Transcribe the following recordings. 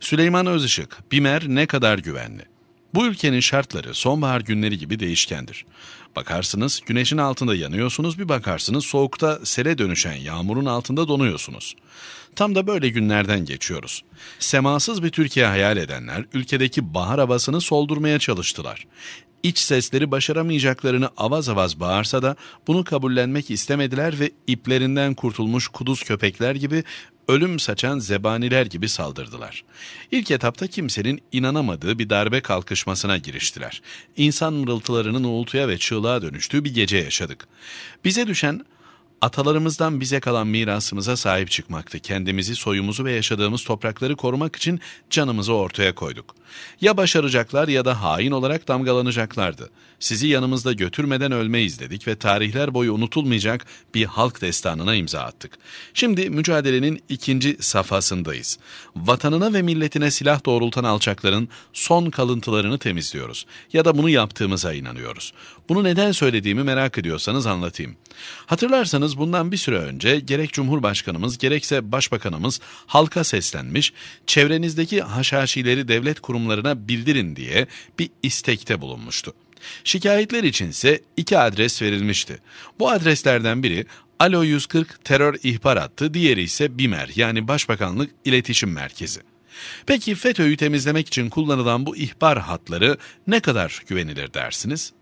Süleyman Özışık, Bimer ne kadar güvenli? Bu ülkenin şartları sonbahar günleri gibi değişkendir. Bakarsınız güneşin altında yanıyorsunuz, bir bakarsınız soğukta sele dönüşen yağmurun altında donuyorsunuz. Tam da böyle günlerden geçiyoruz. Semasız bir Türkiye hayal edenler ülkedeki bahar havasını soldurmaya çalıştılar. İç sesleri başaramayacaklarını avaz avaz bağırsa da bunu kabullenmek istemediler ve iplerinden kurtulmuş kuduz köpekler gibi ölüm saçan zebaniler gibi saldırdılar. İlk etapta kimsenin inanamadığı bir darbe kalkışmasına giriştiler. İnsan mırıltılarının uğultuya ve çığlığa dönüştüğü bir gece yaşadık. Bize düşen atalarımızdan bize kalan mirasımıza sahip çıkmaktı. Kendimizi, soyumuzu ve yaşadığımız toprakları korumak için canımızı ortaya koyduk. Ya başaracaklar ya da hain olarak damgalanacaklardı. Sizi yanımızda götürmeden ölmeyiz dedik ve tarihler boyu unutulmayacak bir halk destanına imza attık. Şimdi mücadelenin ikinci safhasındayız. Vatanına ve milletine silah doğrultan alçakların son kalıntılarını temizliyoruz. Ya da bunu yaptığımıza inanıyoruz. Bunu neden söylediğimi merak ediyorsanız anlatayım. Hatırlarsanız Bakanımız bundan bir süre önce gerek Cumhurbaşkanımız gerekse Başbakanımız halka seslenmiş, çevrenizdeki haşhaşileri devlet kurumlarına bildirin diye bir istekte bulunmuştu. Şikayetler içinse iki adres verilmişti. Bu adreslerden biri Alo 140 terör ihbar hattı, diğeri ise BİMER yani Başbakanlık İletişim Merkezi. Peki FETÖ'yü temizlemek için kullanılan bu ihbar hatları ne kadar güvenilir dersiniz?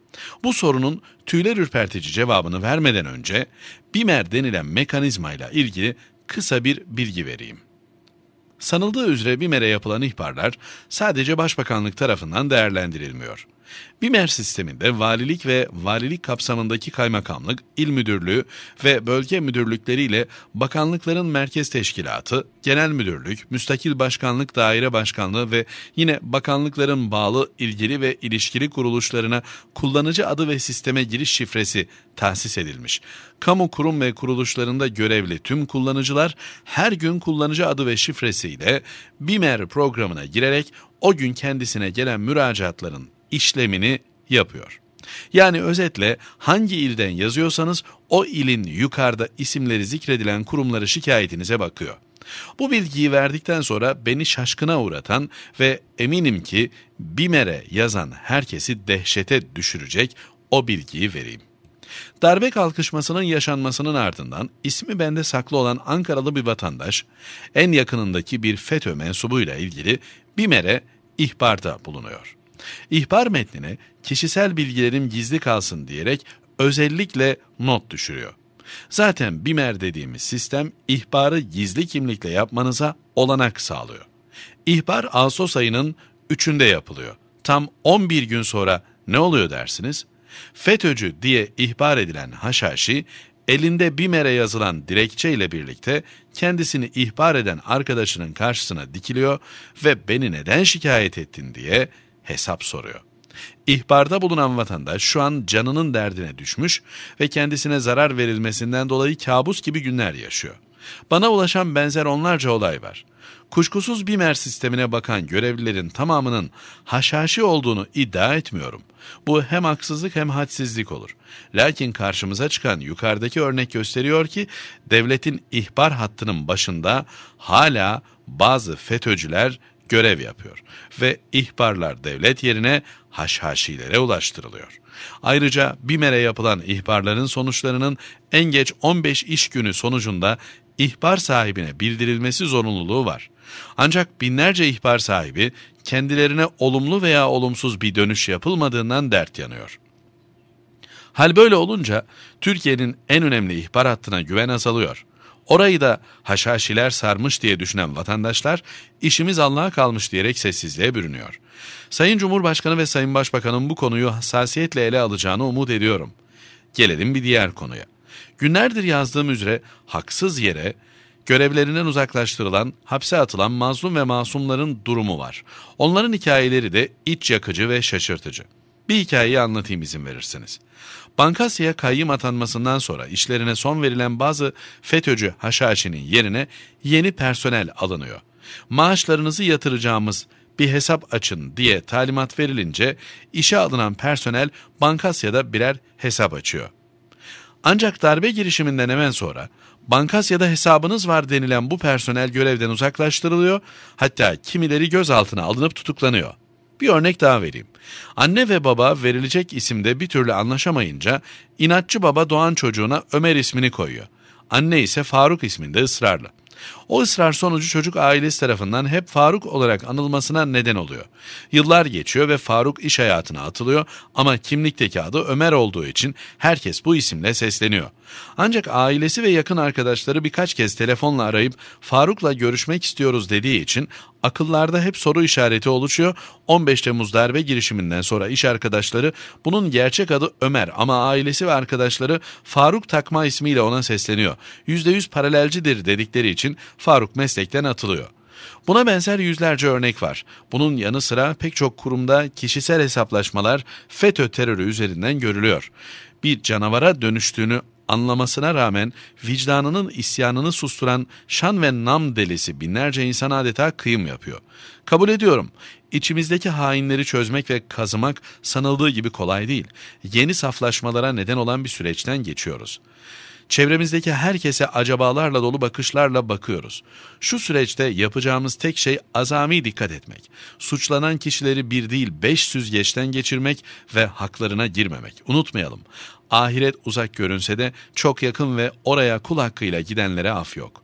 Bu sorunun tüyler ürpertici cevabını vermeden önce BİMER denilen mekanizmayla ilgili kısa bir bilgi vereyim. Sanıldığı üzere BİMER'e yapılan ihbarlar sadece Başbakanlık tarafından değerlendirilmiyor. BİMER sisteminde valilik ve valilik kapsamındaki kaymakamlık, il müdürlüğü ve bölge müdürlükleriyle bakanlıkların merkez teşkilatı, genel müdürlük, müstakil başkanlık daire başkanlığı ve yine bakanlıkların bağlı ilgili ve ilişkili kuruluşlarına kullanıcı adı ve sisteme giriş şifresi tahsis edilmiş. Kamu kurum ve kuruluşlarında görevli tüm kullanıcılar her gün kullanıcı adı ve şifresiyle BİMER programına girerek o gün kendisine gelen müracaatların işlemini yapıyor. Yani özetle hangi ilden yazıyorsanız o ilin yukarıda isimleri zikredilen kurumları şikayetinize bakıyor. Bu bilgiyi verdikten sonra beni şaşkına uğratan ve eminim ki BİMER'e yazan herkesi dehşete düşürecek o bilgiyi vereyim. Darbe kalkışmasının yaşanmasının ardından ismi bende saklı olan Ankaralı bir vatandaş, en yakınındaki bir FETÖ mensubuyla ilgili BİMER'e ihbarda bulunuyor. İhbar metnine kişisel bilgilerim gizli kalsın diyerek özellikle not düşürüyor. Zaten BİMER dediğimiz sistem ihbarı gizli kimlikle yapmanıza olanak sağlıyor. İhbar Ağustos ayının 3'ünde yapılıyor. Tam 11 gün sonra ne oluyor dersiniz? FETÖ'cü diye ihbar edilen Haşhaşi, elinde BİMER'e yazılan dilekçe ile birlikte kendisini ihbar eden arkadaşının karşısına dikiliyor ve beni neden şikayet ettin diye hesap soruyor. İhbarda bulunan vatandaş şu an canının derdine düşmüş ve kendisine zarar verilmesinden dolayı kabus gibi günler yaşıyor. Bana ulaşan benzer onlarca olay var. Kuşkusuz BİMER sistemine bakan görevlilerin tamamının haşhaşi olduğunu iddia etmiyorum. Bu hem haksızlık hem hadsizlik olur. Lakin karşımıza çıkan yukarıdaki örnek gösteriyor ki devletin ihbar hattının başında hala bazı FETÖ'cüler görev yapıyor ve ihbarlar devlet yerine haşhaşilere ulaştırılıyor. Ayrıca BİMER'e yapılan ihbarların sonuçlarının en geç 15 iş günü sonucunda ihbar sahibine bildirilmesi zorunluluğu var. Ancak binlerce ihbar sahibi kendilerine olumlu veya olumsuz bir dönüş yapılmadığından dert yanıyor. Hal böyle olunca Türkiye'nin en önemli ihbar hattına güven azalıyor. Orayı da haşhaşiler sarmış diye düşünen vatandaşlar işimiz Allah'a kalmış diyerek sessizliğe bürünüyor. Sayın Cumhurbaşkanı ve Sayın Başbakan'ın bu konuyu hassasiyetle ele alacağını umut ediyorum. Gelelim bir diğer konuya. Günlerdir yazdığım üzere haksız yere görevlerinden uzaklaştırılan, hapse atılan mazlum ve masumların durumu var. Onların hikayeleri de iç yakıcı ve şaşırtıcı. Bir hikayeyi anlatayım izin verirseniz. Bankasya'ya kayyım atanmasından sonra işlerine son verilen bazı FETÖ'cü haşhaşinin yerine yeni personel alınıyor. Maaşlarınızı yatıracağımız bir hesap açın diye talimat verilince işe alınan personel Bankasya'da birer hesap açıyor. Ancak darbe girişiminden hemen sonra Bankasya'da hesabınız var denilen bu personel görevden uzaklaştırılıyor, hatta kimileri gözaltına alınıp tutuklanıyor. Bir örnek daha vereyim. Anne ve baba verilecek isimde bir türlü anlaşamayınca inatçı baba doğan çocuğuna Ömer ismini koyuyor. Anne ise Faruk isminde ısrarla. O ısrar sonucu çocuk ailesi tarafından hep Faruk olarak anılmasına neden oluyor. Yıllar geçiyor ve Faruk iş hayatına atılıyor ama kimlikteki adı Ömer olduğu için herkes bu isimle sesleniyor. Ancak ailesi ve yakın arkadaşları birkaç kez telefonla arayıp Faruk'la görüşmek istiyoruz dediği için Akıllarda hep soru işareti oluşuyor. 15 Temmuz darbe girişiminden sonra iş arkadaşları bunun gerçek adı Ömer ama ailesi ve arkadaşları Faruk Takma ismiyle ona sesleniyor. %100 paralelcidir dedikleri için Faruk meslekten atılıyor. Buna benzer yüzlerce örnek var. Bunun yanı sıra pek çok kurumda kişisel hesaplaşmalar FETÖ terörü üzerinden görülüyor. Bir canavara dönüştüğünü anlamasına rağmen vicdanının isyanını susturan şan ve nam delisi binlerce insan adeta kıyım yapıyor. Kabul ediyorum, içimizdeki hainleri çözmek ve kazımak sanıldığı gibi kolay değil. Yeni saflaşmalara neden olan bir süreçten geçiyoruz.'' Çevremizdeki herkese acabalarla dolu bakışlarla bakıyoruz. Şu süreçte yapacağımız tek şey azami dikkat etmek. Suçlanan kişileri bir değil beş süzgeçten geçirmek ve haklarına girmemek. Unutmayalım, ahiret uzak görünse de çok yakın ve oraya kul hakkıyla gidenlere af yok.''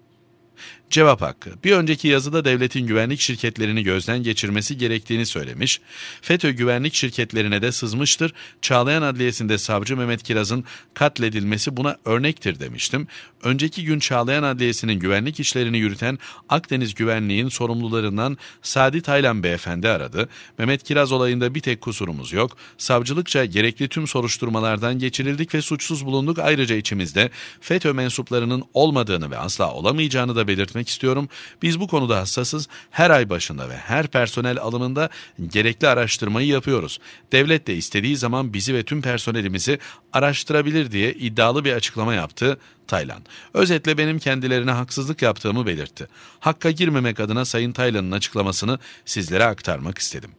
Cevap hakkı. Bir önceki yazıda devletin güvenlik şirketlerini gözden geçirmesi gerektiğini söylemiş. FETÖ güvenlik şirketlerine de sızmıştır. Çağlayan Adliyesi'nde savcı Mehmet Kiraz'ın katledilmesi buna örnektir demiştim. Önceki gün Çağlayan Adliyesi'nin güvenlik işlerini yürüten Akdeniz Güvenliği'nin sorumlularından Sadi Taylan beyefendi aradı. Mehmet Kiraz olayında bir tek kusurumuz yok. Savcılıkça gerekli tüm soruşturmalardan geçirildik ve suçsuz bulunduk. Ayrıca içimizde FETÖ mensuplarının olmadığını ve asla olamayacağını da belirtmek belirtmek istiyorum. Biz bu konuda hassasız. Her ay başında ve her personel alımında gerekli araştırmayı yapıyoruz. Devlet de istediği zaman bizi ve tüm personelimizi araştırabilir diye iddialı bir açıklama yaptı Taylan. Özetle benim kendilerine haksızlık yaptığımı belirtti. Hakka girmemek adına Sayın Taylan'ın açıklamasını sizlere aktarmak istedim.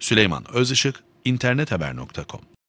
Süleyman Özışık, internethaber.com